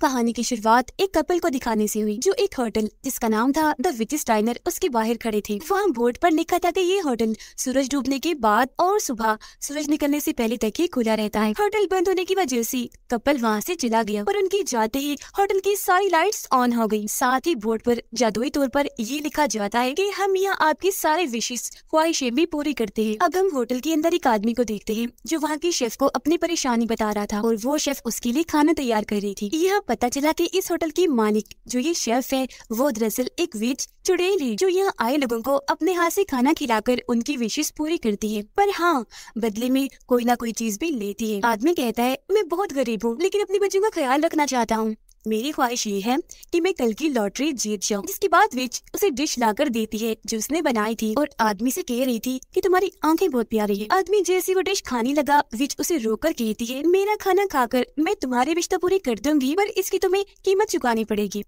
कहानी की शुरुआत एक कपल को दिखाने से हुई जो एक होटल जिसका नाम था द विचिस डाइनर उसके बाहर खड़े थे वहाँ बोर्ड पर लिखा था कि ये होटल सूरज डूबने के बाद और सुबह सूरज निकलने से पहले तक ही खुला रहता है होटल बंद होने की वजह से कपल वहाँ से चला गया और उनके जाते ही होटल की सारी लाइट्स ऑन हो गयी साथ ही बोर्ड पर जादुई तौर पर ये लिखा जाता है की हम यहाँ आपकी सारे विशेष ख्वाहिशें भी पूरी करते हैं अब हम होटल के अंदर एक आदमी को देखते हैं जो वहाँ की शेफ को अपनी परेशानी बता रहा था और वो शेफ उसके लिए खाना तैयार कर रही थी यह पता चला कि इस होटल की मालिक जो ये शेफ है वो दरअसल एक विच चुड़ैल है जो यहाँ आए लोगों को अपने हाथ से खाना खिलाकर उनकी विशेष पूरी करती है पर हाँ बदले में कोई ना कोई चीज भी लेती है आदमी कहता है मैं बहुत गरीब हूँ लेकिन अपने बच्चों का ख्याल रखना चाहता हूँ मेरी ख्वाहिश ये है कि मैं कल की लॉटरी जीत जाऊँ इसके बाद विच उसे डिश लाकर देती है जो उसने बनाई थी और आदमी से कह रही थी कि तुम्हारी आंखें बहुत प्यारी हैं आदमी जैसे वो डिश खाने लगा विच उसे रोकर कहती है मेरा खाना खाकर मैं तुम्हारी रिश्ता पूरी कर दूंगी पर इसकी तुम्हें कीमत चुकानी पड़ेगी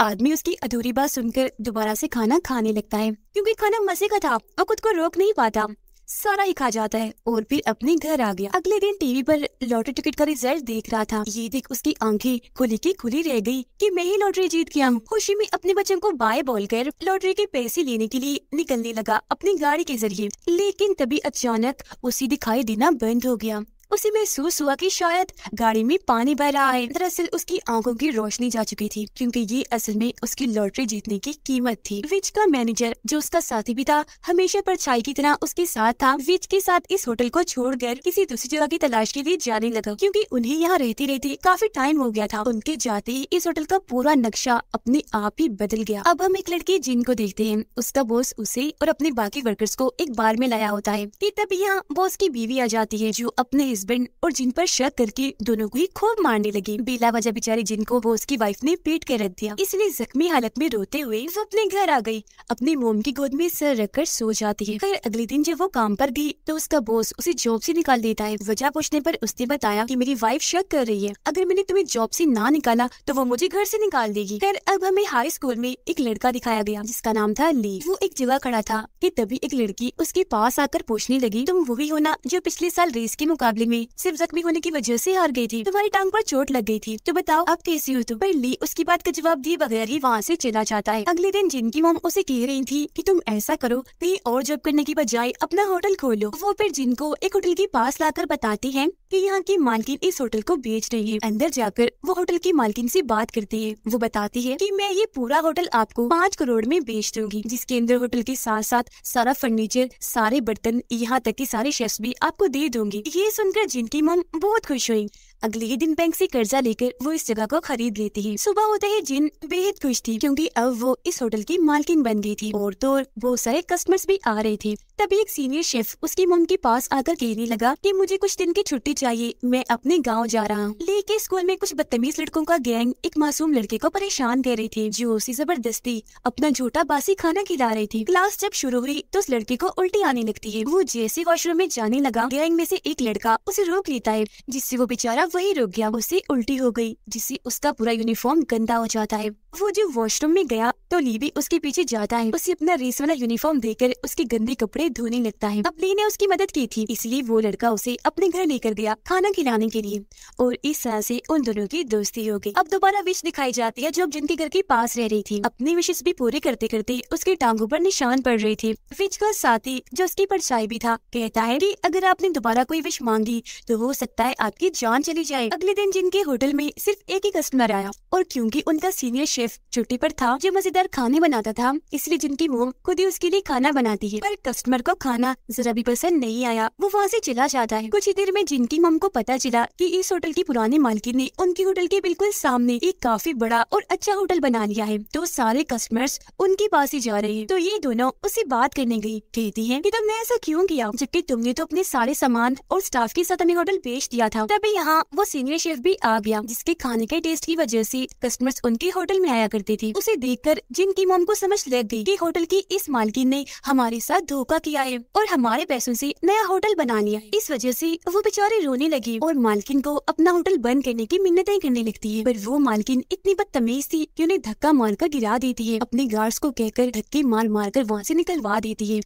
आदमी उसकी अधूरी बात सुनकर दोबारा से खाना खाने लगता है क्योंकि खाना मजे का था और खुद को रोक नहीं पाता सारा ही खा जाता है और फिर अपने घर आ गया अगले दिन टीवी पर लॉटरी टिकट का रिजल्ट देख रहा था ये देख उसकी आंखें खुली की खुली रह गई कि मैं ही लॉटरी जीत गया हूँ खुशी में अपने बच्चों को बाय बोल कर लॉटरी के पैसे लेने के लिए निकलने लगा अपनी गाड़ी के जरिए लेकिन तभी अचानक उसी दिखाई देना बंद हो गया उसे महसूस हुआ कि शायद गाड़ी में पानी बह रहा है दरअसल उसकी आंखों की रोशनी जा चुकी थी क्योंकि ये असल में उसकी लॉटरी जीतने की कीमत थी विच का मैनेजर जो उसका साथी भी था हमेशा परछाई की तरह उसके साथ था विच के साथ इस होटल को छोड़कर किसी दूसरी जगह की तलाश के लिए जाने लगा क्योंकि उन्हें यहाँ रहती रहती काफी टाइम हो गया था उनके जाते ही इस होटल का पूरा नक्शा अपने आप ही बदल गया अब हम एक लड़की जिनको देखते है उसका बॉस उसे और अपने बाकी वर्कर्स को एक बार में लाया होता है की तब यहाँ बॉस की बीवी आ जाती है जो अपने हस्बैंड और जिन पर शक करके दोनों को ही खूब मारने लगी बेला वजह बेचारी जिनको वो उसकी वाइफ ने पीट के रख दिया इसलिए जख्मी हालत में रोते हुए वो अपने घर आ गई अपने मोम की गोद में सर रख कर सो जाती है फिर अगले दिन जब वो काम पर गई तो उसका बोस उसे जॉब से निकाल देता है वजह पूछने पर उसने बताया कि मेरी वाइफ शक कर रही है अगर मैंने तुम्हें जॉब से ना निकाला तो वो मुझे घर से निकाल देगी फिर अब हमें हाई स्कूल में एक लड़का दिखाया गया जिसका नाम था ली वो एक जगह खड़ा था कि तभी एक लड़की उसके पास आकर पूछने लगी तुम भी हो ना जो पिछले साल रेस के मुकाबले मुकाबले में सिर्फ जख्मी होने की वजह से हार गई थी तुम्हारी टांग पर चोट लग गई थी तो बताओ अब कैसी हो तुम तो पर ली उसकी बात का जवाब दिए बगैर ही वहाँ से चला जाता है अगले दिन जिनकी मोम उसे कह रही थी कि तुम ऐसा करो कहीं और जॉब करने की बजाय अपना होटल खोलो वो फिर जिनको एक होटल के पास लाकर बताती है कि यहाँ की मालकिन इस होटल को बेच रही है अंदर जाकर वो होटल की मालकिन से बात करती है वो बताती है कि मैं ये पूरा होटल आपको पाँच करोड़ में बेच दूंगी जिसके अंदर होटल के साथ साथ सारा फर्नीचर सारे बर्तन यहाँ तक की सारे शेफ्स भी आपको दे दूंगी ये सुनकर जिनकी मम बहुत खुश हुई अगले दिन बैंक से कर्जा लेकर वो इस जगह को खरीद लेती है सुबह होते ही जिन बेहद खुश थी क्योंकि अब वो इस होटल की मालकिन बन गई थी और तो बहुत सारे कस्टमर्स भी आ रहे थे तभी एक सीनियर शेफ उसकी मम के पास आकर कहने लगा कि मुझे कुछ दिन की छुट्टी चाहिए मैं अपने गाँव जा रहा हूँ लेके स्कूल में कुछ बदतमीज लड़कों का गैंग एक मासूम लड़के को परेशान कर रही थी जो उसे जबरदस्ती अपना झूठा बासी खाना खिला रही थी क्लास जब शुरू हुई तो उस लड़के को उल्टी आने लगती है वो जैसे वॉशरूम में जाने लगा गैंग में से एक लड़का उसे रोक लेता है जिससे वो बेचारा अब वही रुक उसे उल्टी हो गई जिससे उसका पूरा यूनिफॉर्म गंदा हो जाता है वो जो वॉशरूम में गया तो लीबी उसके पीछे जाता है उसे अपना रेस वाला यूनिफॉर्म देकर उसके गंदे कपड़े धोने लगता है अब ली ने उसकी मदद की थी इसलिए वो लड़का उसे अपने घर लेकर गया खाना खिलाने के लिए और इस तरह से उन दोनों की दोस्ती हो गई अब दोबारा विश दिखाई जाती है जो अब जिनके घर के पास रह रही थी अपनी विशेष भी पूरे करते करते उसके टांगों पर निशान पड़ रही थी विच का साथी जो उसकी परछाई भी था कहता है कि अगर आपने दोबारा कोई विश मांगी तो हो सकता है आपकी जान चली जाए अगले दिन जिनके होटल में सिर्फ एक ही कस्टमर आया और क्योंकि उनका सीनियर शेफ छुट्टी पर था जो मजेदार लगातार खाने बनाता था इसलिए जिनकी मोम खुद ही उसके लिए खाना बनाती है पर कस्टमर को खाना जरा भी पसंद नहीं आया वो वहाँ से चला जाता है कुछ ही देर में जिनकी मोम को पता चला कि इस होटल की पुरानी मालकिन ने उनकी होटल के बिल्कुल सामने एक काफी बड़ा और अच्छा होटल बना लिया है तो सारे कस्टमर्स उनके पास ही जा रहे हैं तो ये दोनों उसे बात करने गयी कहती है की तुमने ऐसा क्यूँ किया जबकि तुमने तो अपने सारे सामान और स्टाफ के साथ हमें होटल बेच दिया था तभी यहाँ वो सीनियर शेफ भी आ गया जिसके खाने के टेस्ट की वजह ऐसी कस्टमर्स उनके होटल में आया करते थे उसे देखकर जिनकी मोम को समझ लग गई कि होटल की इस मालकिन ने हमारे साथ धोखा किया है और हमारे पैसों से नया होटल बना लिया इस वजह से वो बेचारी रोने लगी और मालकिन को अपना होटल बंद करने की मिन्नतें करने लगती है पर वो मालकिन इतनी बदतमीज थी कि उन्हें धक्का मारकर गिरा देती है अपने गार्ड्स को कहकर धक्के मार मार कर वहाँ से निकलवा देती है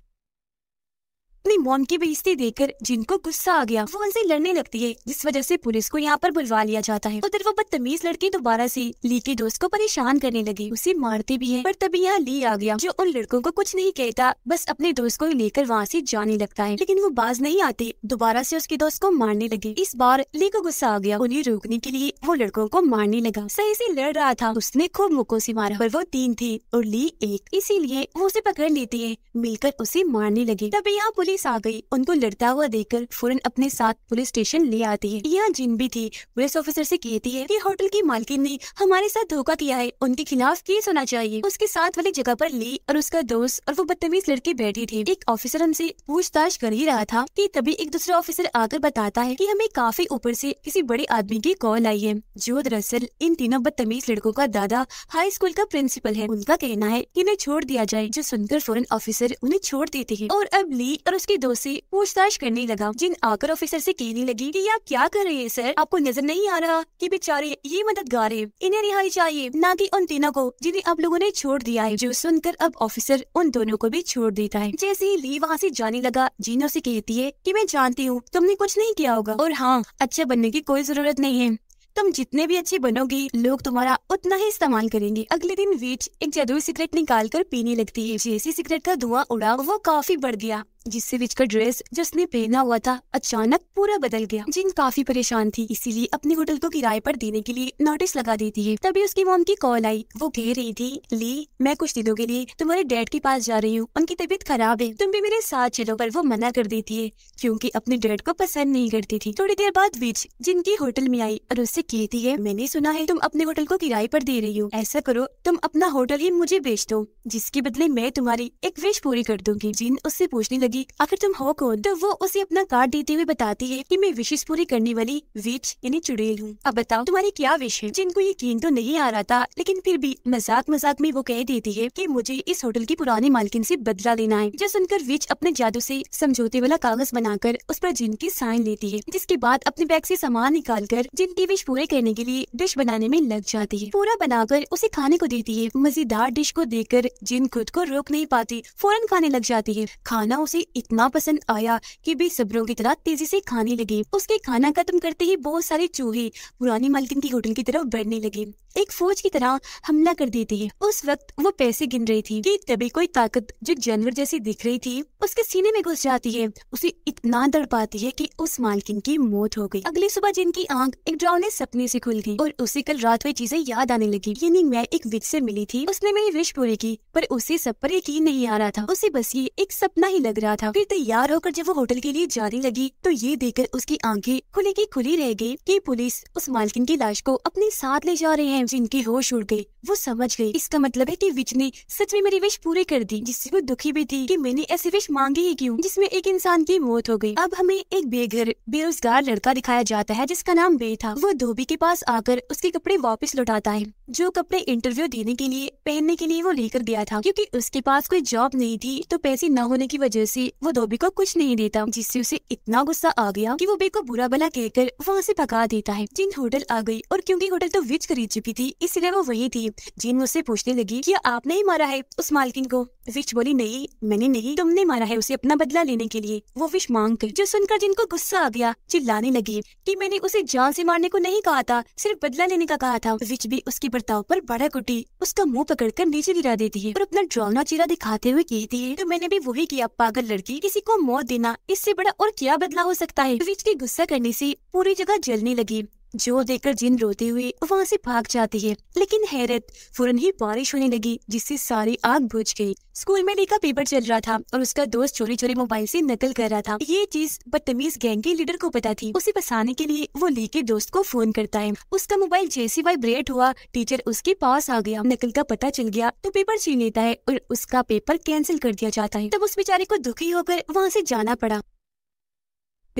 अपनी मॉम की बेइज्जती देकर जिनको गुस्सा आ गया वो उनसे लड़ने लगती है जिस वजह से पुलिस को यहाँ पर बुलवा लिया जाता है उधर वो बदतमीज लड़की दोबारा से ली के दोस्त को परेशान करने लगी उसे मारती भी है पर तभी यहाँ ली आ गया जो उन लड़कों को कुछ नहीं कहता बस अपने दोस्त को लेकर वहाँ से जाने लगता है लेकिन वो बाज नहीं आते दोबारा से उसके दोस्त को मारने लगे इस बार ली को गुस्सा आ गया उन्हें रोकने के लिए वो लड़कों को मारने लगा सही से लड़ रहा था उसने खूब मुको से मारा पर वो तीन थी और ली एक इसीलिए वो उसे पकड़ लेती है मिलकर उसे मारने लगी तभी यहाँ पुलिस पुलिस आ गई उनको लड़ता हुआ देखकर फौरन अपने साथ पुलिस स्टेशन ले आती है यहाँ जिन भी थी पुलिस ऑफिसर से कहती है कि होटल की मालकिन ने हमारे साथ धोखा किया है उनके खिलाफ केस होना चाहिए उसके साथ वाली जगह पर ली और उसका दोस्त और वो बदतमीज लड़के बैठे थे एक ऑफिसर हमसे पूछताछ कर ही रहा था की तभी एक दूसरा ऑफिसर आकर बताता है की हमें काफी ऊपर ऐसी किसी बड़े आदमी की कॉल आई है जो दरअसल इन तीनों बदतमीज लड़कों का दादा हाई स्कूल का प्रिंसिपल है उनका कहना है की इन्हें छोड़ दिया जाए जो सुनकर फौरन ऑफिसर उन्हें छोड़ देते हैं और अब ली और उसके दोस्त से पूछताछ करने लगा जिन आकर ऑफिसर से कहने लगी कि आप क्या कर रहे हैं सर आपको नजर नहीं आ रहा कि बेचारे ये मददगार है इन्हें रिहाई चाहिए न की उन तीनों को जिन्हें आप लोगों ने छोड़ दिया है जो सुनकर अब ऑफिसर उन दोनों को भी छोड़ देता है जैसे ही ली वहाँ ऐसी जाने लगा जीनो ऐसी कहती है की मैं जानती हूँ तुमने कुछ नहीं किया होगा और हाँ अच्छा बनने की कोई जरूरत नहीं है तुम जितने भी अच्छे बनोगे लोग तुम्हारा उतना ही इस्तेमाल करेंगे अगले दिन वीच एक जादुई सिगरेट निकाल कर पीने लगती है जैसे सिगरेट का धुआं उड़ा वो काफी बढ़ गया जिससे विच का ड्रेस जो उसने पहना हुआ था अचानक पूरा बदल गया जिन काफी परेशान थी इसीलिए अपने होटल को किराए पर देने के लिए नोटिस लगा देती है तभी उसकी मोम की कॉल आई वो कह रही थी ली मैं कुछ दिनों के लिए तुम्हारे डैड के पास जा रही हूँ उनकी तबीयत खराब है तुम भी मेरे साथ चलो पर वो मना कर देती है क्यूँकी अपने डैड को पसंद नहीं करती थी थोड़ी देर बाद विच जिनकी होटल में आई और उससे कहती है मैंने सुना है तुम अपने होटल को किराए पर दे रही हो ऐसा करो तुम अपना होटल ही मुझे बेच दो जिसके बदले मैं तुम्हारी एक विश पूरी कर दूंगी जिन उससे पूछने लगी लगी अगर तुम हो कौन तो वो उसे अपना कार्ड देते हुए बताती है की मैं विशेष पूरी करने वाली विच यानी चुड़ैल हूँ अब बताओ तुम्हारी क्या विश है जिनको यकीन तो नहीं आ रहा था लेकिन फिर भी मजाक मजाक में वो कह देती है की मुझे इस होटल की पुरानी मालकिन ऐसी बदला लेना है जो सुनकर विच अपने जादू ऐसी समझौते वाला कागज बनाकर उस पर जिन की साइन लेती है जिसके बाद अपने बैग से सामान निकाल कर जिन की विश पूरे करने के लिए डिश बनाने में लग जाती है पूरा बनाकर उसे खाने को देती है मजेदार डिश को देकर जिन खुद को रोक नहीं पाती फौरन खाने लग जाती है खाना उसे उसे इतना पसंद आया कि सबरों की तरह तेजी से खाने लगी उसके खाना खत्म करते ही बहुत सारे चूहे पुरानी मालकिन की होटल की तरफ बढ़ने लगे एक फौज की तरह हमला कर देती है उस वक्त वो पैसे गिन रही थी कि तभी कोई ताकत जो जानवर जैसी दिख रही थी उसके सीने में घुस जाती है उसे इतना दड़ पाती है कि उस मालकिन की मौत हो गई अगली सुबह जिनकी आंख एक डरावने सपने से खुल थी और उसे कल रात हुई चीजें याद आने लगी यानी मैं एक विच से मिली थी उसने मेरी विश पूरी की पर उसे सब पर यकीन नहीं आ रहा था उसे बस ये एक सपना ही लग रहा था फिर तैयार होकर जब वो होटल के लिए जाने लगी तो ये देखकर उसकी आँखें खुली की खुली रह गयी की पुलिस उस मालकिन की लाश को अपने साथ ले जा रहे हैं टाइम्स इनकी होश उड़ गई वो समझ गई इसका मतलब है कि विच ने सच में मेरी विश पूरी कर दी जिससे वो दुखी भी थी कि मैंने ऐसी विश मांगी ही क्यों जिसमें एक इंसान की मौत हो गई अब हमें एक बेघर बेरोजगार लड़का दिखाया जाता है जिसका नाम बे था वो धोबी के पास आकर उसके कपड़े वापस लौटाता है जो कपड़े इंटरव्यू देने के लिए पहनने के लिए वो लेकर गया था क्योंकि उसके पास कोई जॉब नहीं थी तो पैसे न होने की वजह से वो धोबी को कुछ नहीं देता जिससे उसे इतना गुस्सा आ गया कि वो बे को बुरा भला कहकर वहाँ से भगा देता है जिन होटल आ गई और क्योंकि होटल तो विच खरीद चुकी रहती थी इसलिए वो वही थी जीन मुझसे पूछने लगी कि आपने ही मारा है उस मालकिन को विश बोली नहीं मैंने नहीं तुमने मारा है उसे अपना बदला लेने के लिए वो विश मांग कर जो सुनकर जिनको गुस्सा आ गया चिल्लाने लगी कि मैंने उसे जान से मारने को नहीं कहा था सिर्फ बदला लेने का कहा था विच भी उसके बर्ताव पर बड़ा कुटी उसका मुंह पकड़कर नीचे गिरा देती है और अपना ड्रावना चेहरा दिखाते हुए कहती है तो मैंने भी वही किया पागल लड़की किसी को मौत देना इससे बड़ा और क्या बदला हो सकता है विच के गुस्सा करने से पूरी जगह जलने लगी जोर देखकर जिन रोते हुए वहां से भाग जाती है लेकिन हैरत फौरन ही बारिश होने लगी जिससे सारी आग बुझ गई स्कूल में लेकर पेपर चल रहा था और उसका दोस्त चोरी चोरी मोबाइल से नकल कर रहा था ये चीज बदतमीज गैंग के लीडर को पता थी उसे बसाने के लिए वो लेके दोस्त को फोन करता है उसका मोबाइल जैसे वाइब्रेट हुआ टीचर उसके पास आ गया नकल का पता चल गया तो पेपर छीन लेता है और उसका पेपर कैंसिल कर दिया जाता है तब उस बेचारे को दुखी होकर वहाँ ऐसी जाना पड़ा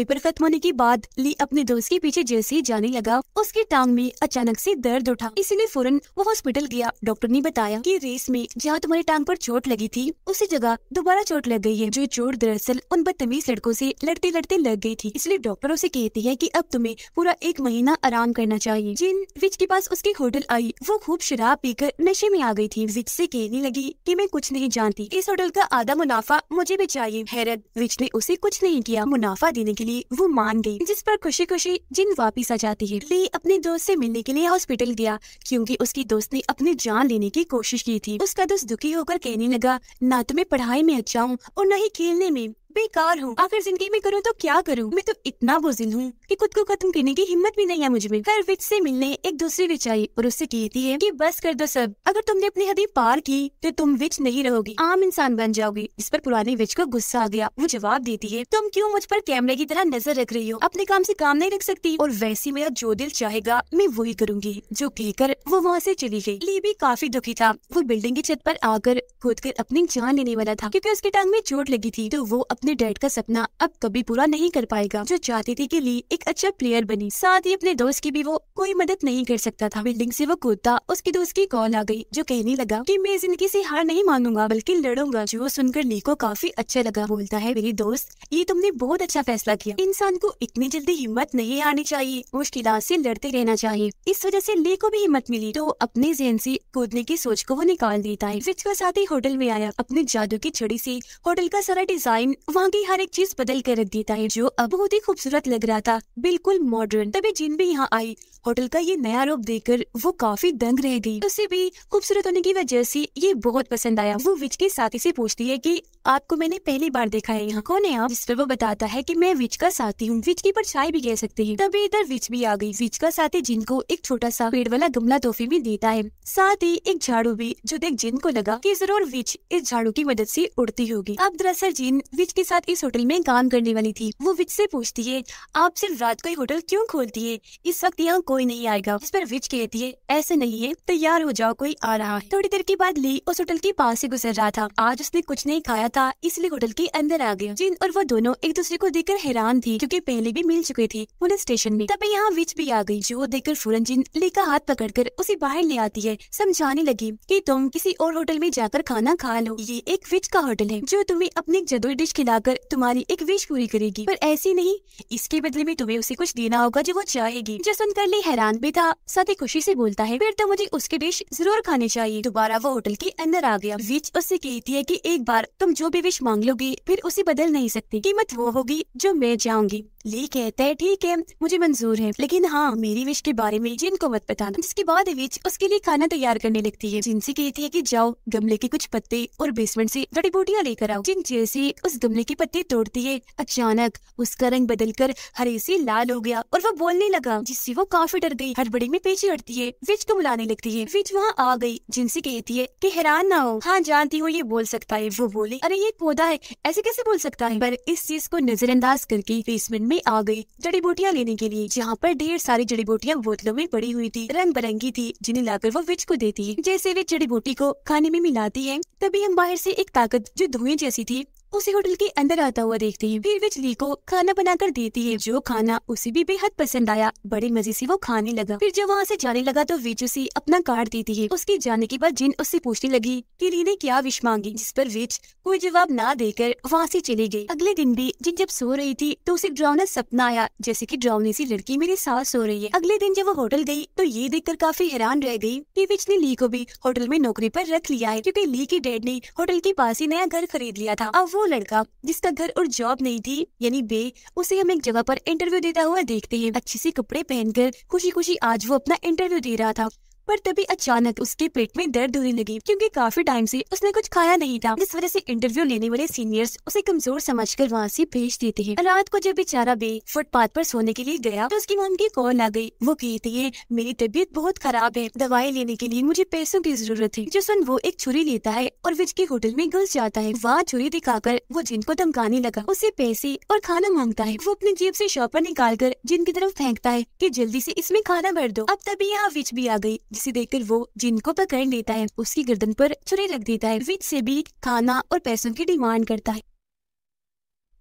पेपर खत्म होने के बाद ली अपने दोस्त के पीछे जैसे ही जाने लगा उसकी टांग में अचानक से दर्द उठा इसीलिए फौरन वो हॉस्पिटल गया डॉक्टर ने बताया कि रेस में जहाँ तुम्हारी टांग पर चोट लगी थी उसी जगह दोबारा चोट लग गई है जो चोट दरअसल उन बदतमीज लड़कों से लड़ते लड़ते लग गई थी इसलिए डॉक्टरों उसे कहती है की अब तुम्हें पूरा एक महीना आराम करना चाहिए जिन विच के पास उसकी होटल आई वो खूब शराब पीकर नशे में आ गई थी विच से कहने लगी की मैं कुछ नहीं जानती इस होटल का आधा मुनाफा मुझे भी चाहिए हैरत विच ने उसे कुछ नहीं किया मुनाफा देने के लिए लिए वो मान गई जिस पर खुशी खुशी जिन वापिस आ जाती है ली अपने दोस्त से मिलने के लिए हॉस्पिटल गया क्योंकि उसकी दोस्त ने अपनी जान लेने की कोशिश की थी उसका दोस्त दुखी होकर कहने लगा ना तो मैं पढ़ाई में अच्छा हूँ और न ही खेलने में बेकार हूँ आखिर जिंदगी में करूँ तो क्या करूँ मैं तो इतना बोझिल हूँ कि खुद को खत्म करने की हिम्मत भी नहीं है मुझ में विच से मिलने एक दूसरी विच आई और उससे कहती है कि बस कर दो सब अगर तुमने अपनी हदी पार की तो तुम विच नहीं रहोगी आम इंसान बन जाओगी इस पर पुरानी विच को गुस्सा आ गया वो जवाब देती है तुम क्यूँ मुझ पर कैमरे की तरह नजर रख रही हो अपने काम ऐसी काम नहीं रख सकती और वैसे मेरा जो दिल चाहेगा मैं वही करूँगी जो कहकर वो वहाँ ऐसी चली गयी ली भी काफी दुखी था वो बिल्डिंग की छत आरोप आकर खुद कर अपनी जान लेने वाला था क्यूँकी उसके टांग में चोट लगी थी तो वो अपने डैड का सपना अब कभी पूरा नहीं कर पाएगा जो चाहती थी कि ली एक अच्छा प्लेयर बनी साथ ही अपने दोस्त की भी वो कोई मदद नहीं कर सकता था बिल्डिंग से वो कूदता उसके दोस्त की कॉल आ गई जो कहने लगा कि मैं जिंदगी से हार नहीं मानूंगा बल्कि लड़ूंगा जो सुनकर ली को काफी अच्छा लगा बोलता है मेरी दोस्त ये तुमने बहुत अच्छा फैसला किया इंसान को इतनी जल्दी हिम्मत नहीं आनी चाहिए मुश्किल से लड़ते रहना चाहिए इस वजह से ली को भी हिम्मत मिली तो अपने जहन से कूदने की सोच को वो निकाल देता है फिर साथ ही होटल में आया अपने जादू की छड़ी से होटल का सारा डिजाइन वहाँ की हर एक चीज बदल कर रख देता है जो अब बहुत ही खूबसूरत लग रहा था बिल्कुल मॉडर्न तभी जिन भी यहाँ आई होटल का ये नया रूप देखकर वो काफी दंग रह गई उसे भी खूबसूरत होने की वजह से ये बहुत पसंद आया वो विच के साथी से पूछती है कि आपको मैंने पहली बार देखा है यहाँ कौन है आप जिस पर वो बताता है कि मैं विच का साथी हूँ विच की परछाई भी कह सकते हैं तभी इधर विच भी आ गई विच का साथी जिनको एक छोटा सा पेड़ वाला गमला तोहफे भी देता है साथ ही एक झाड़ू भी जो देख जिन को लगा की जरूर विच इस झाड़ू की मदद ऐसी उड़ती होगी अब दरअसल जिन विच के साथ इस होटल में काम करने वाली थी वो विच ऐसी पूछती है आप सिर्फ रात को ही होटल क्यूँ खोलती है इस वक्त यहाँ कोई नहीं आएगा इस पर विच कहती है ऐसे नहीं है तैयार हो जाओ कोई आ रहा है थोड़ी देर के बाद ली उस होटल के पास से गुजर रहा था आज उसने कुछ नहीं खाया था इसलिए होटल के अंदर आ गया जिन और वो दोनों एक दूसरे को देखकर हैरान थी क्योंकि पहले भी मिल चुके थी पुलिस स्टेशन में तभी यहाँ विच भी आ गई जो देखकर फूरन जिन ली का हाथ कर उसे बाहर ले आती है समझाने लगी की तुम किसी और होटल में जाकर खाना खा लो ये एक विच का होटल है जो तुम्हें अपनी जदोई डिश खिलाकर तुम्हारी एक विश पूरी करेगी पर ऐसी नहीं इसके बदले में तुम्हें उसे कुछ देना होगा जो वो चाहेगी जो सुनकर ले कहीं हैरान भी था साथ ही खुशी से बोलता है फिर तो मुझे उसकी डिश जरूर खानी चाहिए दोबारा वो होटल के अंदर आ गया विच उससे कहती है कि एक बार तुम जो भी विश मांग लोगी फिर उसे बदल नहीं सकती कीमत वो होगी जो मैं जाऊंगी ले कहता है ठीक है मुझे मंजूर है लेकिन हाँ मेरी विश के बारे में जिनको मत बताना जिसके बाद विच उसके लिए खाना तैयार करने लगती है जिनसे कहती है कि जाओ गमले के कुछ पत्ते और बेसमेंट से जड़ी बूटियाँ लेकर आओ जिन जैसे उस गमले के पत्ते तोड़ती है अचानक उसका रंग बदल कर हरे से लाल हो गया और वो बोलने लगा जिससे वो काफी डर गई हड़बड़ी में पीछे हटती है विच को बुलाने लगती है विच वहाँ आ गई जिनसे कहती है की हैरान ना हो हाँ जानती हूँ ये बोल सकता है वो बोले अरे ये पौधा है ऐसे कैसे बोल सकता है पर इस चीज को नजरअंदाज करके बेसमेंट में आ गई जड़ी बूटियाँ लेने के लिए जहाँ पर ढेर सारी जड़ी बूटियाँ बोतलों में पड़ी हुई थी रंग बिरंगी थी जिन्हें लाकर वो विच को देती जैसे वे जड़ी बूटी को खाने में मिलाती है तभी हम बाहर से एक ताकत जो धुएं जैसी थी उसे होटल के अंदर आता हुआ देखती है फिर बिजली को खाना बनाकर देती है जो खाना उसे भी बेहद पसंद आया बड़े मजे से वो खाने लगा फिर जब वहाँ से जाने लगा तो वीच उसे अपना कार्ड देती है उसके जाने के बाद जिन उससे पूछने लगी कि ली ने क्या विश मांगी जिस पर विच कोई जवाब ना देकर वहाँ से चली गई अगले दिन भी जिन जब सो रही थी तो उसे ड्रावना सपना आया जैसे की ड्रावनी सी लड़की मेरे साथ सो रही है अगले दिन जब वो होटल गयी तो ये कर काफी हैरान रह गयी की विच ने ली को भी होटल में नौकरी पर रख लिया है क्यूँकी ली के डैड ने होटल के पास ही नया घर खरीद लिया था अब वो वो लड़का जिसका घर और जॉब नहीं थी यानी बे उसे हम एक जगह पर इंटरव्यू देता हुआ देखते हैं अच्छे से कपड़े पहनकर खुशी खुशी आज वो अपना इंटरव्यू दे रहा था पर तभी अचानक उसके पेट में दर्द होने लगी क्योंकि काफी टाइम से उसने कुछ खाया नहीं था जिस वजह से इंटरव्यू लेने वाले सीनियर्स उसे कमजोर समझ कर वहाँ ऐसी भेज देते हैं रात को जब बेचारा भी फुटपाथ पर सोने के लिए गया तो उसकी माम की कॉल आ गई वो कहती है मेरी तबीयत बहुत खराब है दवाई लेने के लिए मुझे पैसों की जरूरत है जो सुन वो एक छुरी लेता है और विज के होटल में घुस जाता है वहाँ छुरी दिखाकर वो जिन को धमकाने लगा उसे पैसे और खाना मांगता है वो अपनी जेब से शॉपर निकाल कर जिन की तरफ फेंकता है की जल्दी से इसमें खाना भर दो अब तभी यहाँ विच भी आ गई जिसे देखकर वो जिनको पकड़ लेता है उसकी गर्दन पर छुरी रख देता है विच से भी खाना और पैसों की डिमांड करता है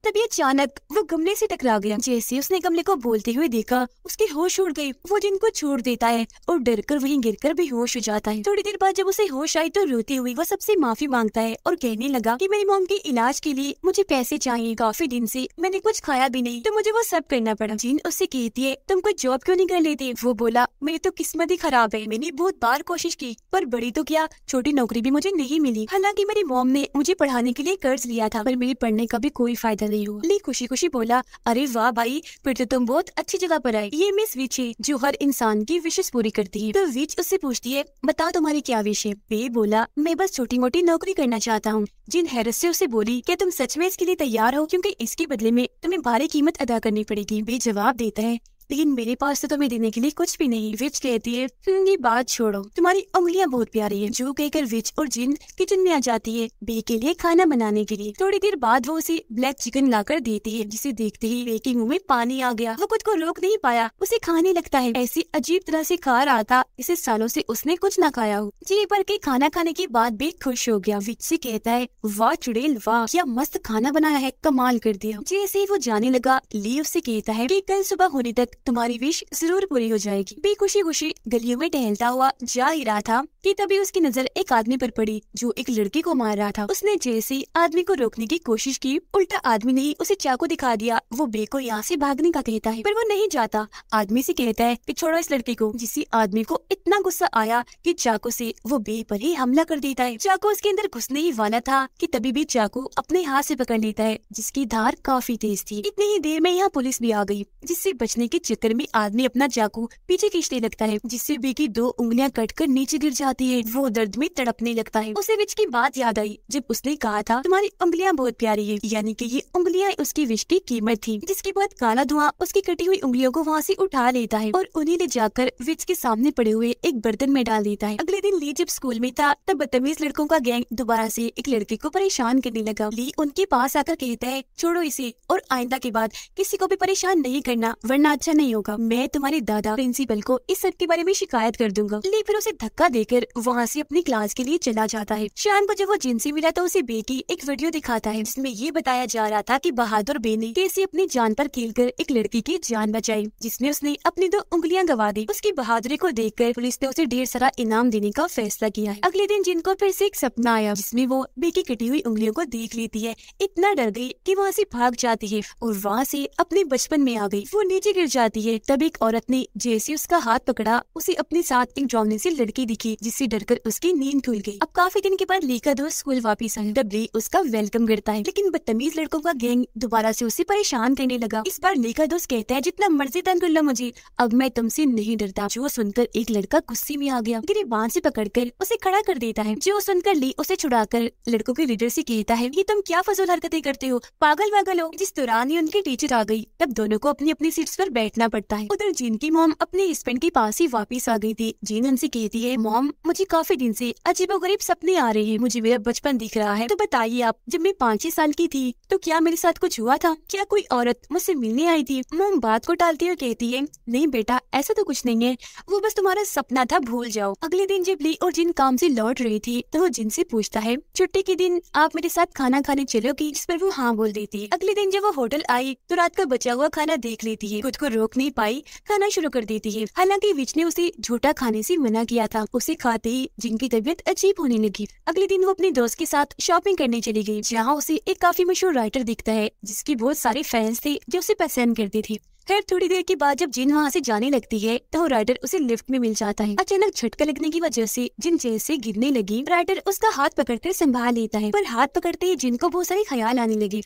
तभी अचानक वो गमले से टकरा गया जैसे उसने गमले को बोलते हुए देखा उसकी होश उड़ गई वो जिन को छोड़ देता है और डर कर वहीं गिर कर होश हो जाता है थोड़ी देर बाद जब उसे होश आई तो रोती हुई वो सबसे माफी मांगता है और कहने लगा कि मेरी मोम के इलाज के लिए मुझे पैसे चाहिए काफी दिन से मैंने कुछ खाया भी नहीं तो मुझे वो सब करना पड़ा जिन उससे कहती है तुम कोई जॉब क्यों नहीं कर लेते वो बोला मेरी तो किस्मत ही खराब है मैंने बहुत बार कोशिश की पर बड़ी तो क्या छोटी नौकरी भी मुझे नहीं मिली हालांकि मेरी मोम ने मुझे पढ़ाने के लिए कर्ज लिया था पर मेरे पढ़ने का भी कोई फायदा रही हूँ ली खुशी खुशी बोला अरे वाह भाई फिर तो तुम बहुत अच्छी जगह पर आए ये मिस विच है जो हर इंसान की विशेष पूरी करती है तो विच उससे पूछती है बताओ तुम्हारी क्या विश है वे बोला मैं बस छोटी मोटी नौकरी करना चाहता हूँ जिन हैरत से उसे बोली क्या तुम सच में इसके लिए तैयार हो क्योंकि इसके बदले में तुम्हें भारी कीमत अदा करनी पड़ेगी वे जवाब देता है लेकिन मेरे पास से तुम्हें तो देने के लिए कुछ भी नहीं विच कहती है हम्म, ये बात छोड़ो तुम्हारी उंगलियाँ बहुत प्यारी है जो कहकर विच और जिन किचन में आ जाती है बे के लिए खाना बनाने के लिए थोड़ी देर बाद वो उसे ब्लैक चिकन लाकर देती है जिसे देखते ही बे के मुँह में पानी आ गया वो खुद को रोक नहीं पाया उसे खाने लगता है ऐसी अजीब तरह से खा रहा था इसे सालों से उसने कुछ न खाया हो जी पर के खाना खाने के बाद बे खुश हो गया विच से कहता है वाह चुड़ेल वाह क्या मस्त खाना बनाया है कमाल कर दिया जैसे ही वो जाने लगा ली उसे कहता है कि कल सुबह होने तक तुम्हारी विश जरूर पूरी हो जाएगी बेखुशी खुशी खुशी गलियों में टहलता हुआ जा ही रहा था कि तभी उसकी नजर एक आदमी पर पड़ी जो एक लड़की को मार रहा था उसने जैसे आदमी को रोकने की कोशिश की उल्टा आदमी ने ही उसे चाकू दिखा दिया वो बे को यहाँ से भागने का कहता है पर वो नहीं जाता आदमी से कहता है कि छोड़ो इस लड़की को जिस आदमी को इतना गुस्सा आया कि चाकू से वो बे पर ही हमला कर देता है चाकू उसके अंदर घुसने ही वाला था कि तभी भी चाकू अपने हाथ से पकड़ लेता है जिसकी धार काफी तेज थी इतनी ही देर में यहाँ पुलिस भी आ गई जिससे बचने के चक्कर में आदमी अपना चाकू पीछे खींचने लगता है जिससे बे की दो उंगलियाँ कट कर नीचे गिर जाती जाती है वो दर्द में तड़पने लगता है उसे विच की बात याद आई जब उसने कहा था तुम्हारी उंगलियाँ बहुत प्यारी है यानी कि ये उंगलियाँ उसकी विश की कीमत थी जिसके बाद काला धुआं उसकी कटी हुई उंगलियों को वहाँ से उठा लेता है और उन्हें ले जाकर विच के सामने पड़े हुए एक बर्तन में डाल देता है अगले दिन ली जब स्कूल में था तब बदतमीज लड़कों का गैंग दोबारा से एक लड़के को परेशान करने लगा ली उनके पास आकर कहता है छोड़ो इसे और आइंदा के बाद किसी को भी परेशान नहीं करना वरना अच्छा नहीं होगा मैं तुम्हारे दादा प्रिंसिपल को इस सब के बारे में शिकायत कर दूंगा ली फिर उसे धक्का देकर फिर वहाँ से अपनी क्लास के लिए चला जाता है शान को जब वो जिनसी मिला तो उसे बेटी एक वीडियो दिखाता है जिसमें ये बताया जा रहा था कि बहादुर बेनी कैसे अपनी जान पर कर एक लड़की की जान बचाई जिसने उसने अपनी दो उंगलियां गवा दी उसकी बहादुरी को कर पुलिस ने उसे ढेर सारा इनाम देने का फैसला किया है अगले दिन जिनको फिर से एक सपना आया जिसमे वो बेटी कटी हुई उंगलियों को देख लेती है इतना डर गयी की वहाँ ऐसी भाग जाती है और वहाँ ऐसी अपने बचपन में आ गयी वो नीचे गिर जाती है तब एक औरत ने जैसे उसका हाथ पकड़ा उसे अपने साथ एक जॉमने ऐसी लड़की दिखी जिससे डरकर उसकी नींद खुल गई अब काफी दिन के बाद ली का दोस्त स्कूल वापिस आई तब ली उसका वेलकम करता है लेकिन बदतमीज लड़कों का गैंग दोबारा से उसे परेशान करने लगा इस बार ली का दोस्त कहता है जितना मर्जी तंग कर लो मुझे अब मैं तुमसे नहीं डरता जो सुनकर एक लड़का गुस्से में आ गया गिरी बांध से पकड़कर उसे खड़ा कर देता है जो सुनकर ली उसे छुड़ाकर लड़कों के लीडर से कहता है कि तुम क्या फजूल हरकतें करते हो पागल वागल हो जिस दौरान ही उनकी टीचर आ गई तब दोनों को अपनी अपनी सीट पर बैठना पड़ता है उधर जीन की मोम अपने हस्बैंड के पास ही वापिस आ गई थी जीन उनसे कहती है मोम मुझे काफी दिन से अजीबोगरीब सपने आ रहे हैं मुझे मेरा बचपन दिख रहा है तो बताइए आप जब मैं पाँच छह साल की थी तो क्या मेरे साथ कुछ हुआ था क्या कोई औरत मुझसे मिलने आई थी मोम बात को टालती और कहती है नहीं बेटा ऐसा तो कुछ नहीं है वो बस तुम्हारा सपना था भूल जाओ अगले दिन जब ली और जिन काम ऐसी लौट रही थी तो वो जिन से पूछता है छुट्टी के दिन आप मेरे साथ खाना खाने चलोगी इस पर वो हाँ बोल देती है अगले दिन जब वो होटल आई तो रात का बचा हुआ खाना देख लेती है खुद को रोक नहीं पाई खाना शुरू कर देती है हालांकि विच ने उसे झूठा खाने से मना किया था उसे खा खाते ही जिनकी तबीयत अजीब होने लगी अगले दिन वो अपने दोस्त के साथ शॉपिंग करने चली गई जहाँ उसे एक काफी मशहूर राइटर दिखता है जिसकी बहुत सारे फैंस थे जो उसे पसंद करती थी खैर थोड़ी देर के बाद जब जिन वहाँ से जाने लगती है तो राइडर उसे लिफ्ट में मिल जाता है अचानक झटका लगने की वजह से जिन जैसे गिरने लगी राइडर उसका हाथ पकड़कर संभाल लेता है पर हाथ पकड़ते ही जिन को बहुत सारे ख्याल आने लगे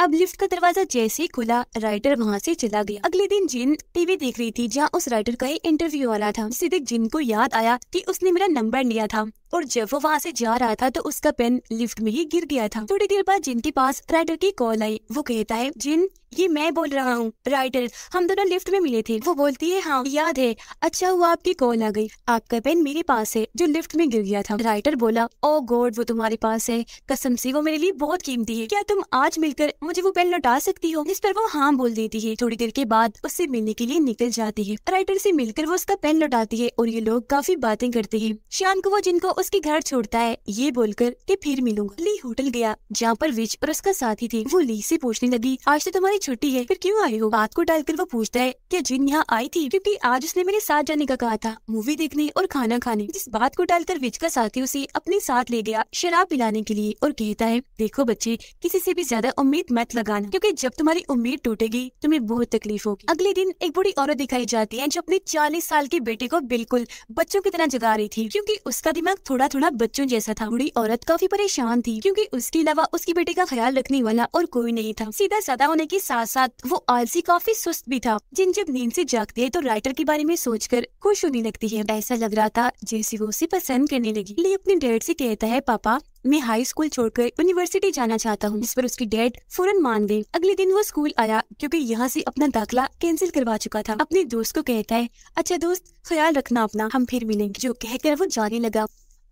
अब लिफ्ट का दरवाजा जैसे ही खुला राइटर वहाँ से चला गया अगले दिन जिन टीवी देख रही थी जहाँ उस राइटर का एक इंटरव्यू आ रहा था सिद्धिक जिन को याद आया कि उसने मेरा नंबर लिया था और जब वो वहाँ से जा रहा था तो उसका पेन लिफ्ट में ही गिर गया था थोड़ी देर बाद जिन के पास राइटर की कॉल आई वो कहता है जिन ये मैं बोल रहा हूँ राइटर हम दोनों लिफ्ट में मिले थे वो बोलती है हाँ याद है अच्छा हुआ आपकी कॉल आ गई आपका पेन मेरे पास है जो लिफ्ट में गिर गया था राइटर बोला ओ गॉड वो तुम्हारे पास है कसम से वो मेरे लिए बहुत कीमती है क्या तुम आज मिलकर मुझे वो पेन लौटा सकती हो इस पर वो हाँ बोल देती है थोड़ी देर के बाद उससे मिलने के लिए निकल जाती है राइटर से मिलकर वो उसका पेन लौटाती है और ये लोग काफी बातें करते हैं शाम को वो जिनको उसके घर छोड़ता है ये बोलकर कि फिर मिलूंगा ली होटल गया जहाँ पर विच और उसका साथी थे वो ली से पूछने लगी आज तो तुम्हारी छुट्टी है फिर क्यों आई हो बात को डालकर वो पूछता है क्या जिन यहाँ आई थी क्योंकि आज उसने मेरे साथ जाने का कहा था मूवी देखने और खाना खाने जिस बात को डालकर विच का साथी उसे अपने साथ ले गया शराब पिलाने के लिए और कहता है देखो बच्चे किसी से भी ज्यादा उम्मीद मत लगाना क्योंकि जब तुम्हारी उम्मीद टूटेगी तुम्हें बहुत तकलीफ होगी अगले दिन एक बुरी औरत दिखाई जाती है जो अपने चालीस साल के बेटे को बिल्कुल बच्चों की तरह जगा रही थी क्योंकि उसका दिमाग थोड़ा थोड़ा बच्चों जैसा था बुढ़ी औरत काफी परेशान थी क्योंकि उसके अलावा उसके बेटे का ख्याल रखने वाला और कोई नहीं था सीधा सादा होने के साथ साथ वो आलसी काफी सुस्त भी था जिन जब नींद से जागते है तो राइटर के बारे में सोचकर खुश होने लगती है ऐसा लग रहा था जैसे वो उसे पसंद करने लगी ली अपने डैड से कहता है पापा मैं हाई स्कूल छोड़कर यूनिवर्सिटी जाना चाहता हूँ इस पर उसकी डैड फौरन मान गई अगले दिन वो स्कूल आया क्योंकि यहाँ से अपना दाखिला कैंसिल करवा चुका था अपने दोस्त को कहता है अच्छा दोस्त ख्याल रखना अपना हम फिर मिलेंगे जो कहकर वो जाने लगा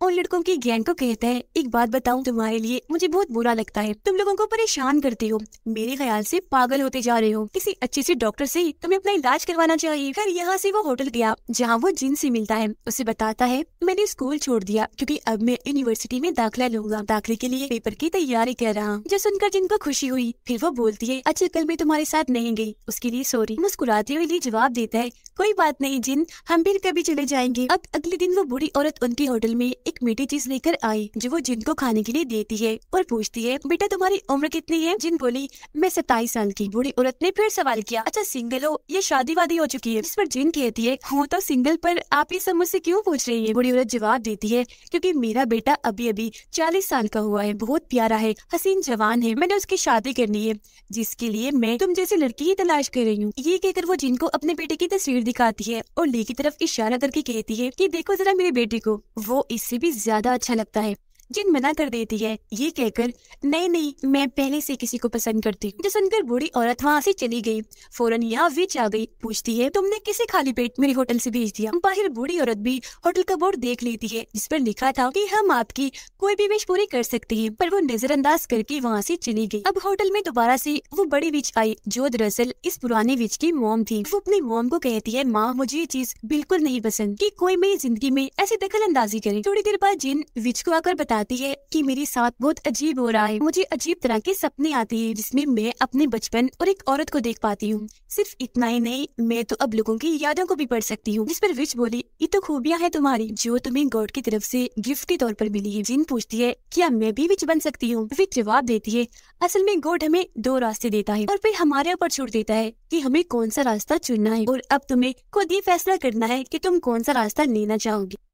उन लड़कों की गैंग को कहता है एक बात बताऊं तुम्हारे लिए मुझे बहुत बुरा लगता है तुम लोगों को परेशान करते हो मेरे ख्याल से पागल होते जा रहे हो किसी अच्छे से डॉक्टर से तुम्हें अपना इलाज करवाना चाहिए फिर यहाँ से वो होटल गया जहाँ वो जिन से मिलता है उसे बताता है मैंने स्कूल छोड़ दिया क्योंकि अब मैं यूनिवर्सिटी में दाखिला लूंगा दाखिले के लिए पेपर की तैयारी कर रहा हूँ जो सुनकर जिन को खुशी हुई फिर वो बोलती है अच्छा कल मैं तुम्हारे साथ नहीं गई उसके लिए सॉरी मुस्कुराते हुए जवाब देता है कोई बात नहीं जिन हम फिर कभी चले जाएंगे अब अगले दिन वो बुरी औरत उनके होटल में एक मीठी चीज लेकर आई जो वो जिन को खाने के लिए देती है और पूछती है बेटा तुम्हारी उम्र कितनी है जिन बोली मैं सताईस साल की बूढ़ी औरत ने फिर सवाल किया अच्छा सिंगल हो ये शादी वादी हो चुकी है इस पर जिन कहती है हूँ तो सिंगल पर आप ये समझ से क्यों पूछ रही है बूढ़ी औरत जवाब देती है क्योंकि मेरा बेटा अभी अभी चालीस साल का हुआ है बहुत प्यारा है हसीन जवान है मैंने उसकी शादी करनी है जिसके लिए मैं तुम जैसी लड़की ही तलाश कर रही हूँ ये कहकर वो जिन को अपने बेटे की तस्वीर दिखाती है और ली की तरफ इशारा करके कहती है की देखो जरा मेरे बेटे को वो इससे भी ज़्यादा अच्छा लगता है जिन मना कर देती है ये कहकर नहीं नहीं मैं पहले से किसी को पसंद करती हूँ सुनकर बूढ़ी औरत वहाँ से चली गई फौरन यहाँ विच आ गई पूछती है तुमने किसे खाली पेट मेरे होटल से भेज दिया बाहर बूढ़ी औरत भी होटल का बोर्ड देख लेती है जिस पर लिखा था कि हम आपकी कोई भी विश पूरी कर सकते है पर वो नजरअंदाज करके वहाँ से चली गई अब होटल में दोबारा से वो बड़ी विच आई जो दरअसल इस पुराने विच की मोम थी वो अपनी मोम को कहती है माँ मुझे ये चीज बिल्कुल नहीं पसंद की कोई मेरी जिंदगी में ऐसी दखल अंदाजी करे थोड़ी देर बाद जिन विच को आकर बता बताती है कि मेरे साथ बहुत अजीब हो रहा है मुझे अजीब तरह के सपने आते हैं जिसमें मैं अपने बचपन और एक औरत को देख पाती हूँ सिर्फ इतना ही नहीं मैं तो अब लोगों की यादों को भी पढ़ सकती हूँ जिस पर विच बोली ये तो खूबियाँ है तुम्हारी जो तुम्हें गॉड की तरफ से गिफ्ट के तौर पर मिली है जिन पूछती है क्या मैं भी विच बन सकती हूँ विच जवाब देती है असल में गॉड हमें दो रास्ते देता है और फिर हमारे ऊपर छोड़ देता है की हमें कौन सा रास्ता चुनना है और अब तुम्हें खुद ये फैसला करना है की तुम कौन सा रास्ता लेना चाहोगे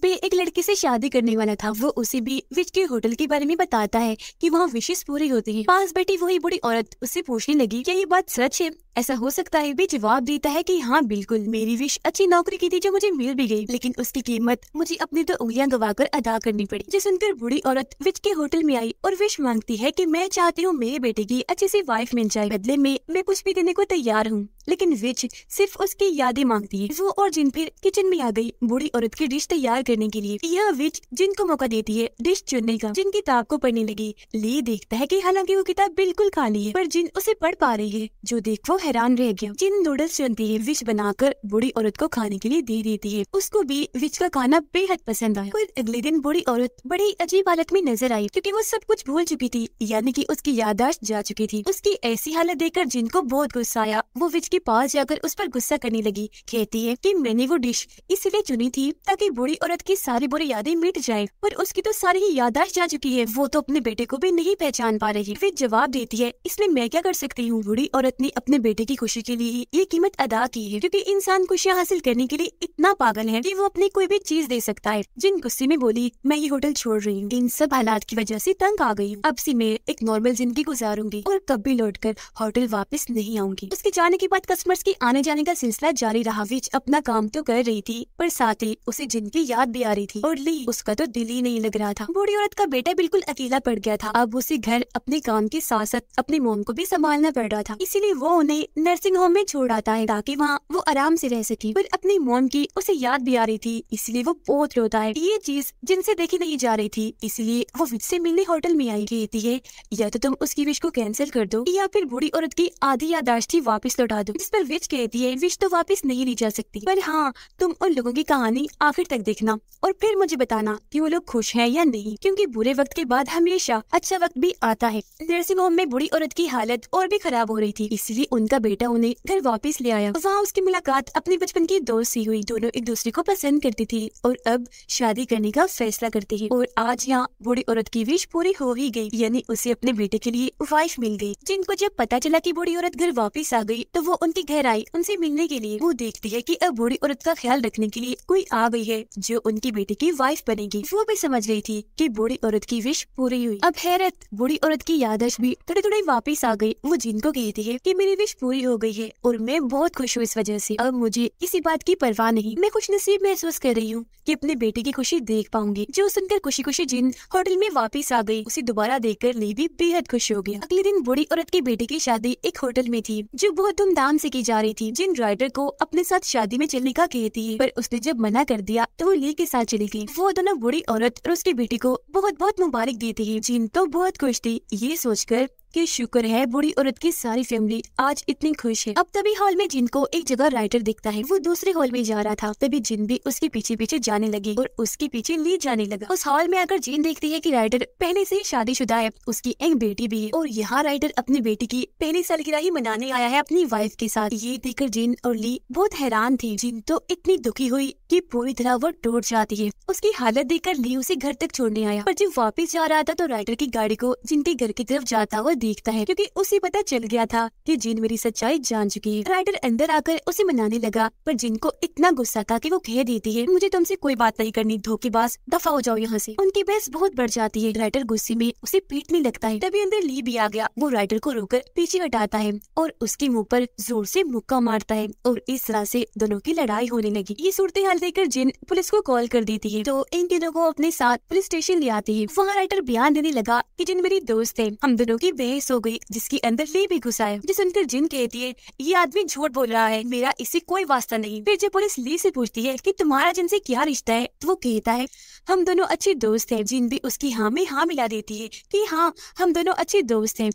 भी एक लड़की से शादी करने वाला था वो उसे भी विच के होटल के बारे में बताता है कि वहाँ विशेष पूरी होती है पास बैठी वही बुरी औरत उससे पूछने लगी क्या ये बात सच है ऐसा हो सकता है भी जवाब देता है कि हाँ बिल्कुल मेरी विश अच्छी नौकरी की थी जो मुझे मिल भी गई लेकिन उसकी कीमत मुझे अपनी तो उंगलियां गवाकर अदा करनी पड़ी जिस सुनकर बुढ़ी औरत विच के होटल में आई और विश मांगती है कि मैं चाहती हूँ मेरे बेटे की अच्छी सी वाइफ मिल जाए बदले में मैं कुछ भी देने को तैयार हूँ लेकिन विच सिर्फ उसकी यादें मांगती है वो और जिन फिर किचन में आ गई बुढ़ी औरत की डिश तैयार तैयार करने के लिए यह विच जिनको मौका देती है डिश चुनने का जिन किताब को पढ़ने लगी ली देखता है कि हालांकि वो किताब बिल्कुल खाली है पर जिन उसे पढ़ पा रही है जो देख वो हैरान रह गया जिन नूडल्स चुनती है विच बनाकर बूढ़ी औरत को खाने के लिए दे देती है उसको भी विच का खाना बेहद पसंद आया फिर अगले दिन बूढ़ी औरत बड़ी अजीब हालत में नजर आई क्योंकि वो सब कुछ भूल चुकी थी यानी कि उसकी यादाश्त जा चुकी थी उसकी ऐसी हालत देखकर जिनको बहुत गुस्सा आया वो विच के पास जाकर उस पर गुस्सा करने लगी कहती है कि मैंने वो डिश इसलिए चुनी थी ताकि बूढ़ी और औरत की सारी बुरी यादें मिट जाए पर उसकी तो सारी ही यादाश्त जा चुकी है वो तो अपने बेटे को भी नहीं पहचान पा रही फिर जवाब देती है इसलिए मैं क्या कर सकती हूँ बुढ़ी औरत ने अपने बेटे की खुशी के लिए ही ये कीमत अदा की है क्यूँकी इंसान खुशियाँ हासिल करने के लिए इतना पागल है की वो अपनी कोई भी चीज दे सकता है जिन गुस्से में बोली मैं ये होटल छोड़ रही हूँ इन सब हालात की वजह ऐसी तंग आ गई अब ऐसी मैं एक नॉर्मल जिंदगी गुजारूंगी और कभी लौट कर होटल वापस नहीं आऊंगी उसके जाने के बाद कस्टमर्स के आने जाने का सिलसिला जारी रहा विच अपना काम तो कर रही थी पर साथ ही उसे जिनकी याद याद भी आ रही थी और ली उसका तो दिल ही नहीं लग रहा था बूढ़ी औरत का बेटा बिल्कुल अकेला पड़ गया था अब उसे घर अपने काम के साथ साथ अपने मोम को भी संभालना पड़ रहा था इसीलिए वो उन्हें नर्सिंग होम में छोड़ आता है ताकि वहाँ वो आराम से रह सके पर अपनी मोम की उसे याद भी आ रही थी इसलिए वो बहुत रोता है ये चीज जिनसे देखी नहीं जा रही थी इसलिए वो से मिलने होटल में आई कहती है या तो तुम उसकी विश को कैंसिल कर दो या फिर बूढ़ी औरत की आधी यादाश्त ही वापस लौटा दो जिस पर विच कहती है विश तो वापस नहीं ली जा सकती पर हाँ तुम उन लोगों की कहानी आखिर तक देख देखना और फिर मुझे बताना कि वो लोग खुश हैं या नहीं क्योंकि बुरे वक्त के बाद हमेशा अच्छा वक्त भी आता है नर्सिंग होम में बुरी औरत की हालत और भी खराब हो रही थी इसलिए उनका बेटा उन्हें घर वापस ले आया वहाँ उसकी मुलाकात अपने बचपन की दोस्त से हुई दोनों एक दूसरे को पसंद करती थी और अब शादी करने का फैसला करती है और आज यहाँ बूढ़ी औरत की विश पूरी हो ही गयी यानी उसे अपने बेटे के लिए वाइफ मिल गयी जिनको जब पता चला की बूढ़ी औरत घर वापिस आ गयी तो वो उनके घर आई उनसे मिलने के लिए वो देखती है की अब बूढ़ी औरत का ख्याल रखने के लिए कोई आ गई है जो जो उनकी बेटी की वाइफ बनेगी वो भी समझ गई थी कि बूढ़ी औरत की विश पूरी हुई अब हैरत बूढ़ी औरत की यादश भी थोड़ी थोड़ी वापस आ गई वो जिनको कहती है कि मेरी विश पूरी हो गई है और मैं बहुत खुश हूँ इस वजह से अब मुझे किसी बात की परवाह नहीं मैं खुश नसीब महसूस कर रही हूँ कि अपने बेटे की खुशी देख पाऊंगी जो सुनकर खुशी खुशी जिन होटल में वापस आ गई उसे दोबारा देख कर ली भी बेहद खुश हो गया अगले दिन बूढ़ी औरत की बेटी की शादी एक होटल में थी जो बहुत धूमधाम से की जा रही थी जिन राइडर को अपने साथ शादी में चलने का कहती है पर उसने जब मना कर दिया तो वो लेके साथ चली थी वो दोनों बुढ़ी औरत और उसकी बेटी को बहुत बहुत मुबारक देती है जिन तो बहुत खुश थी ये सोचकर कि शुक्र है बूढ़ी औरत की सारी फैमिली आज इतनी खुश है अब तभी हॉल में जिन को एक जगह राइटर दिखता है वो दूसरे हॉल में जा रहा था तभी जिन भी उसके पीछे पीछे जाने लगी और उसके पीछे ली जाने लगा उस हॉल में आकर जिन देखती है की राइटर पहले से ही शुदा है उसकी एक बेटी भी है और यहाँ राइटर अपनी बेटी की पहली सालगिरह मनाने आया है अपनी वाइफ के साथ ये देखकर जिन और ली बहुत हैरान थी जिन तो इतनी दुखी हुई कि पूरी तरह वो टूट जाती है उसकी हालत देखकर ली उसे घर तक छोड़ने आया पर जब वापिस जा रहा था तो राइटर की गाड़ी को जिनके घर की तरफ जाता हुआ देखता है क्योंकि उसे पता चल गया था कि जीन मेरी सच्चाई जान चुकी है राइडर अंदर आकर उसे मनाने लगा पर जीन को इतना गुस्सा था कि वो कह देती है मुझे तुमसे कोई बात नहीं करनी धोखेबाज दफा हो जाओ यहाँ से उनकी बहस बहुत बढ़ जाती है राइडर गुस्से में उसे पीटने लगता है तभी अंदर ली भी आ गया वो राइडर को कर पीछे हटाता है और उसके मुँह पर जोर से मुक्का मारता है और इस तरह से दोनों की लड़ाई होने लगी ये सूरत हाल देकर जिन पुलिस को कॉल कर देती है तो इन दिनों को अपने साथ पुलिस स्टेशन ले आती है वहाँ राइटर बयान देने लगा की जिन मेरी दोस्त है हम दोनों की बहन बेहोश हो गई जिसके अंदर ली भी घुसा है जो सुनकर जिन कहती है ये आदमी झूठ बोल रहा है मेरा इससे कोई वास्ता नहीं फिर जब पुलिस ली से पूछती है की तुम्हारा जिनसे क्या रिश्ता है तो वो कहता है हम दोनों अच्छे दोस्त है जिन भी उसकी हाँ में हाँ मिला देती है की हाँ हम दोनों अच्छे दोस्त है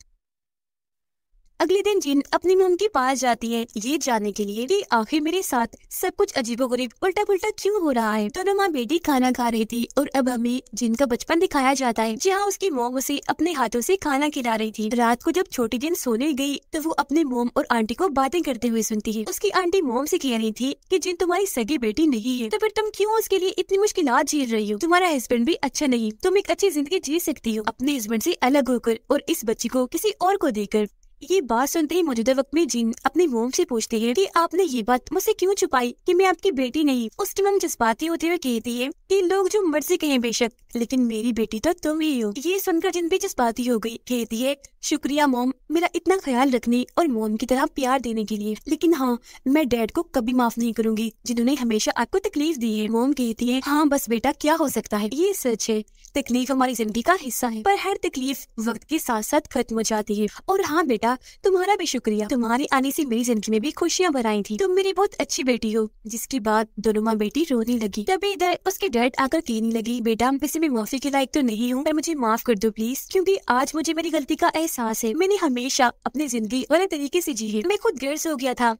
अगले दिन जिन अपनी मोम के पास जाती है ये जानने के लिए कि आखिर मेरे साथ सब कुछ अजीबोगरीब उल्टा पुलटा क्यों हो रहा है तो माँ बेटी खाना खा रही थी और अब हमें जिन का बचपन दिखाया जाता है जहाँ उसकी मोम उसे अपने हाथों से खाना खिला रही थी रात को जब छोटी जिन सोने गई तो वो अपने मोम और आंटी को बातें करते हुए सुनती है उसकी आंटी मोम ऐसी कह रही थी की जिन तुम्हारी सगी बेटी नहीं है तो फिर तुम क्यूँ उसके लिए इतनी मुश्किल झेल रही हो तुम्हारा हस्बैंड भी अच्छा नहीं तुम एक अच्छी जिंदगी जी सकती हो अपने हस्बैंड ऐसी अलग होकर और इस बच्ची को किसी और को देकर ये बात सुनते ही मौजूदा वक्त में जीन अपने मोम से पूछती है कि आपने ये बात मुझसे क्यों छुपाई कि मैं आपकी बेटी नहीं उसकी मम जज्बाती होते हुए कहती है कि लोग जो मर्जी कहें बेशक लेकिन मेरी बेटी तो तुम ही हो ये सुनकर जिन भी जज्बाती हो गई कहती है शुक्रिया मोम मेरा इतना ख्याल रखने और मोम की तरह प्यार देने के लिए लेकिन हाँ मैं डैड को कभी माफ नहीं करूंगी जिन्होंने हमेशा आपको तकलीफ दी है मोम कहती है हाँ बस बेटा क्या हो सकता है ये सच है तकलीफ हमारी जिंदगी का हिस्सा है पर हर तकलीफ वक्त के साथ साथ खत्म हो जाती है और हाँ बेटा तुम्हारा भी शुक्रिया तुम्हारे आने से मेरी जिंदगी में भी खुशियाँ भराई थी तुम मेरी बहुत अच्छी बेटी हो जिसके बाद दोनों माँ बेटी रोने लगी तभी इधर उसके डैड आकर कहने लगी बेटा वैसे मैं माफी के लायक तो नहीं हूँ पर मुझे माफ कर दो प्लीज क्योंकि आज मुझे मेरी गलती का एहसास एहसास है मैंने हमेशा अपनी जिंदगी गलत तरीके से जी है मैं खुद से हो गया था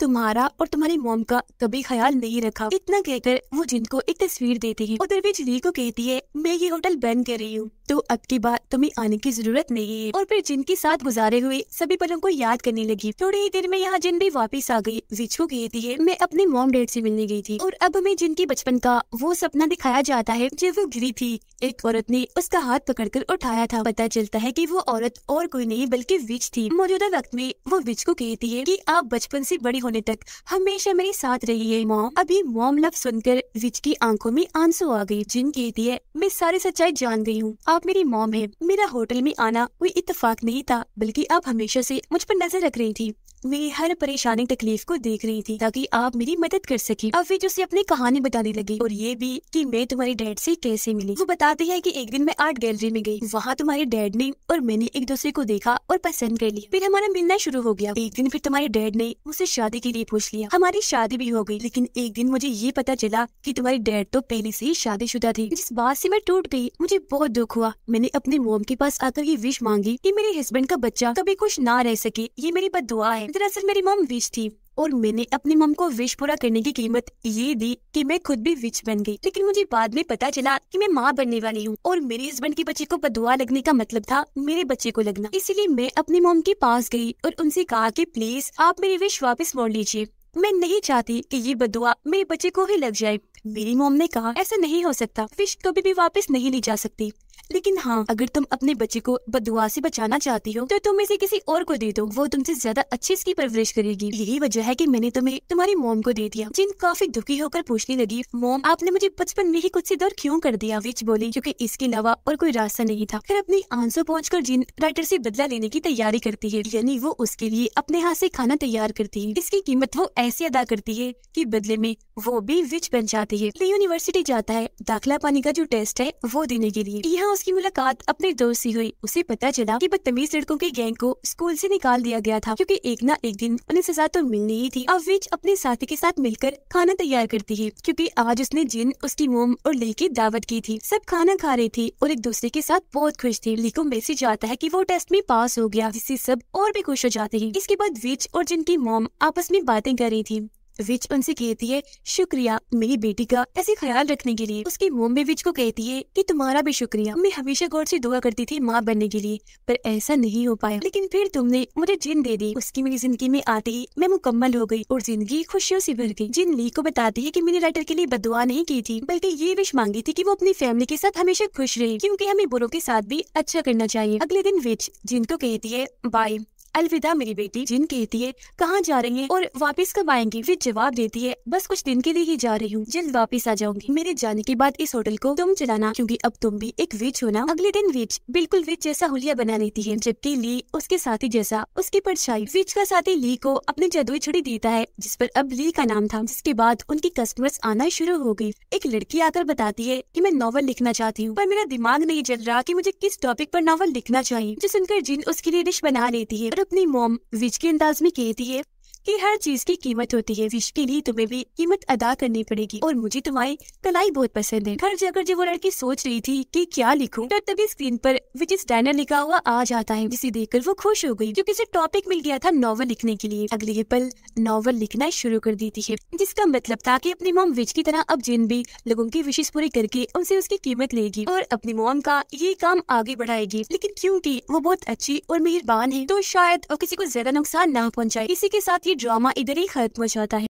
तुम्हारा और तुम्हारी मोम का कभी ख्याल नहीं रखा इतना कहकर वो जिनको एक तस्वीर देती है उधर भी जिनी को कहती है मैं ये होटल बंद कर रही हूँ तो अब की बात तुम्हें आने की जरूरत नहीं है और फिर जिनके साथ गुजारे हुए सभी पलों को याद करने लगी थोड़ी ही देर में यहाँ जिन भी वापिस आ गई विच को कहती है मैं अपने मोम डेड ऐसी मिलने गयी थी और अब हमें जिनकी बचपन का वो सपना दिखाया जाता है जब वो गिरी थी एक औरत ने उसका हाथ कर उठाया था पता चलता है की वो औरत और कोई नहीं बल्कि विच थी मौजूदा वक्त में वो विच को कहती है की आप बचपन ऐसी बड़ी होने तक हमेशा मेरे साथ रही है मॉम अभी मॉम लव सुनकर रिच की आंखों में आंसू आ गई जिन कहती है मैं सारी सच्चाई जान गई हूँ आप मेरी मॉम है मेरा होटल में आना कोई इतफाक नहीं था बल्कि आप हमेशा से मुझ पर नजर रख रही थी मेरी हर परेशानी तकलीफ को देख रही थी ताकि आप मेरी मदद कर सके अब फिर उसे अपनी कहानी बताने लगी और ये भी कि मैं तुम्हारे डैड से कैसे मिली वो बताती है कि एक दिन मैं आर्ट गैलरी में गई वहाँ तुम्हारे डैड ने और मैंने एक दूसरे को देखा और पसंद कर लिया फिर हमारा मिलना शुरू हो गया एक दिन फिर तुम्हारे डैड ने मुझसे शादी के लिए पूछ लिया हमारी शादी भी हो गई लेकिन एक दिन मुझे ये पता चला की तुम्हारे डैड तो पहले से ही शुदा थी जिस बात ऐसी मैं टूट गई मुझे बहुत दुख हुआ मैंने अपने मोम के पास आकर ये विश मांगी की मेरे हस्बैंड का बच्चा कभी कुछ ना रह सके ये मेरी बद दुआ है दरअसल मेरी मम विश थी और मैंने अपनी मम को विश पूरा करने की कीमत ये दी कि मैं खुद भी विच बन गई लेकिन मुझे बाद में पता चला कि मैं माँ बनने वाली हूँ और मेरे हस्बैंड की बच्चे को बदुआ लगने का मतलब था मेरे बच्चे को लगना इसीलिए मैं अपनी मम के पास गई और उनसे कहा कि प्लीज आप मेरी विश वापस मोड़ लीजिए मैं नहीं चाहती कि ये बदुआ मेरे बच्चे को ही लग जाए मेरी मोम ने कहा ऐसा नहीं हो सकता विश कभी भी वापस नहीं ली जा सकती लेकिन हाँ अगर तुम अपने बच्चे को बदुआ से बचाना चाहती हो तो तुम इसे किसी और को दे दो वो तुमसे ज्यादा अच्छे इसकी परवरिश करेगी यही वजह है की मैंने तुम्हें तुम्हारी मोम को दे दिया जिन काफी दुखी होकर पूछने लगी मोम आपने मुझे बचपन में ही कुछ से दूर क्यों कर दिया विच बोली क्यूँकी इसके अलावा और कोई रास्ता नहीं था फिर अपनी आंसू पहुँच जिन राइटर ऐसी बदला लेने की तैयारी करती है यानी वो उसके लिए अपने हाथ ऐसी खाना तैयार करती है इसकी कीमत वो ऐसी अदा करती है की बदले में वो भी विच बन जाती है यूनिवर्सिटी जाता है दाखिला पानी का जो टेस्ट है वो देने के लिए यहाँ उसकी मुलाकात अपने दोस्त ऐसी हुई उसे पता चला की बदतमीज लड़कों के गैंग को स्कूल ऐसी निकाल दिया गया था क्यूँकी एक न एक दिन उन्हें सजा तो मिलनी ही थी अब विच अपने साथी के साथ मिलकर खाना तैयार करती है क्यूँकी आज उसने जिन उसकी मोम और ली की दावत की थी सब खाना खा रही थी और एक दूसरे के साथ बहुत खुश थी ली को मैसेज आता है की वो टेस्ट में पास हो गया जिससे सब और भी खुश हो जाते हैं इसके बाद विच और जिनकी मोम आपस में बातें कर रही थी विच उनसे कहती है शुक्रिया मेरी बेटी का ऐसे ख्याल रखने के लिए उसकी मोम विच को कहती है कि तुम्हारा भी शुक्रिया मैं हमेशा गौर से दुआ करती थी माँ बनने के लिए पर ऐसा नहीं हो पाया लेकिन फिर तुमने मुझे जिन दे दी उसकी मेरी जिंदगी में आते ही मैं मुकम्मल हो गई और जिंदगी खुशियों से भर गई जिन ली को बताती है की मैंने राइटर के लिए बदुआ नहीं की थी बल्कि ये विश मांगी थी की वो अपनी फैमिली के साथ हमेशा खुश रहे क्यूँकी हमें बुरो के साथ भी अच्छा करना चाहिए अगले दिन विच जिनको कहती है बाई अलविदा मेरी बेटी जिन कहती है कहाँ जा रही है और वापस कब आएंगी फिर जवाब देती है बस कुछ दिन के लिए ही जा रही हूँ जल्द वापस आ जाऊंगी मेरे जाने के बाद इस होटल को तुम चलाना क्योंकि अब तुम भी एक विच हो ना अगले दिन विच बिल्कुल विच जैसा हुलिया बना लेती है जबकि ली उसके साथी जैसा उसकी परछाई विच का साथी ली को अपने जादुई छड़ी देता है जिस पर अब ली का नाम था जिसके बाद उनकी कस्टमर्स आना शुरू हो गयी एक लड़की आकर बताती है की मैं नॉवल लिखना चाहती हूँ पर मेरा दिमाग नहीं चल रहा की मुझे किस टॉपिक आरोप नॉवल लिखना चाहिए जो सुनकर जिन उसके लिए डिश बना लेती है अपनी मोम विच के अंदाज में कहती है कि हर चीज की कीमत होती है विश के लिए तुम्हें भी कीमत अदा करनी पड़ेगी और मुझे तुम्हारी कलाई बहुत पसंद है घर जाकर जब वो लड़की सोच रही थी कि क्या लिखूं तो तभी स्क्रीन पर इज डायनर लिखा हुआ आ जाता है जिसे देखकर वो खुश हो गई क्योंकि उसे टॉपिक मिल गया था नॉवल लिखने के लिए अगले पल नॉवल लिखना शुरू कर दी है जिसका मतलब था की अपनी मोम विच की तरह अब जिन भी लोगों की विशेष पूरी करके उनसे उसकी कीमत लेगी और अपनी मोम का ये काम आगे बढ़ाएगी लेकिन क्यूँकी वो बहुत अच्छी और मेहरबान है तो शायद और किसी को ज्यादा नुकसान न पहुँचाए इसी के साथ ड्रामा इधर ही खत्म हो जाता है